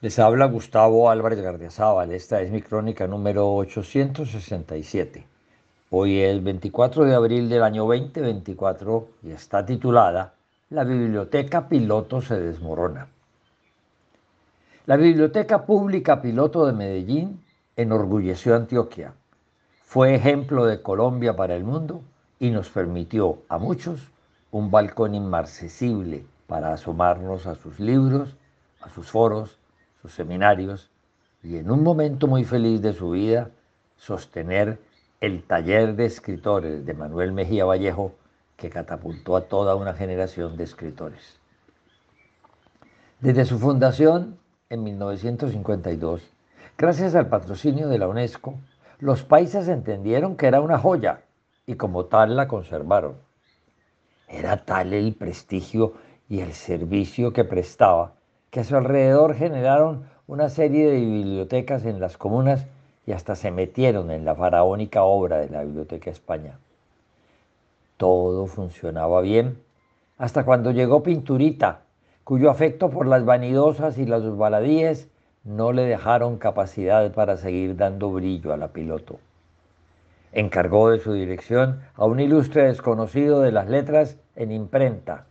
Les habla Gustavo Álvarez Gardiazabal. Esta es mi crónica número 867. Hoy es 24 de abril del año 2024 y está titulada La Biblioteca Piloto se desmorona. La Biblioteca Pública Piloto de Medellín enorgulleció a Antioquia. Fue ejemplo de Colombia para el mundo y nos permitió a muchos un balcón inmarcesible para asomarnos a sus libros, a sus foros, seminarios y en un momento muy feliz de su vida sostener el taller de escritores de Manuel Mejía Vallejo que catapultó a toda una generación de escritores. Desde su fundación en 1952, gracias al patrocinio de la UNESCO, los países entendieron que era una joya y como tal la conservaron. Era tal el prestigio y el servicio que prestaba que a su alrededor generaron una serie de bibliotecas en las comunas y hasta se metieron en la faraónica obra de la Biblioteca España. Todo funcionaba bien, hasta cuando llegó Pinturita, cuyo afecto por las vanidosas y las baladíes no le dejaron capacidad para seguir dando brillo a la piloto. Encargó de su dirección a un ilustre desconocido de las letras en imprenta,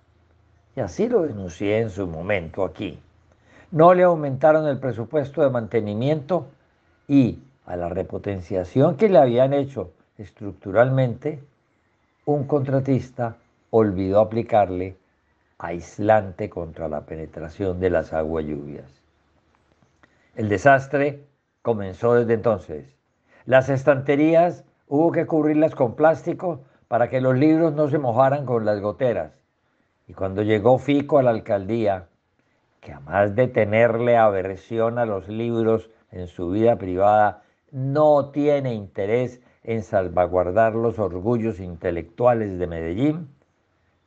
y así lo denuncié en su momento aquí no le aumentaron el presupuesto de mantenimiento y a la repotenciación que le habían hecho estructuralmente, un contratista olvidó aplicarle aislante contra la penetración de las aguas lluvias. El desastre comenzó desde entonces. Las estanterías hubo que cubrirlas con plástico para que los libros no se mojaran con las goteras. Y cuando llegó Fico a la alcaldía, que además de tenerle aversión a los libros en su vida privada, no tiene interés en salvaguardar los orgullos intelectuales de Medellín,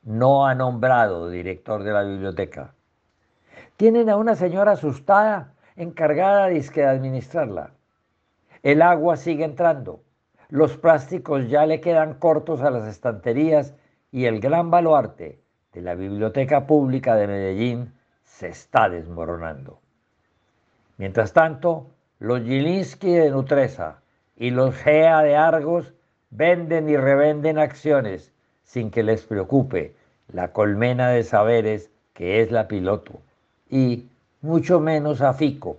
no ha nombrado director de la biblioteca. Tienen a una señora asustada encargada de administrarla. El agua sigue entrando, los plásticos ya le quedan cortos a las estanterías y el gran baluarte de la Biblioteca Pública de Medellín se está desmoronando. Mientras tanto, los Gilinski de Nutresa y los GEA de Argos venden y revenden acciones sin que les preocupe la colmena de saberes que es la piloto y mucho menos a Fico,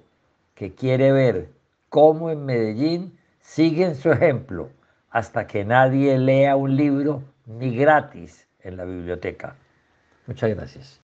que quiere ver cómo en Medellín siguen su ejemplo hasta que nadie lea un libro ni gratis en la biblioteca. Muchas gracias.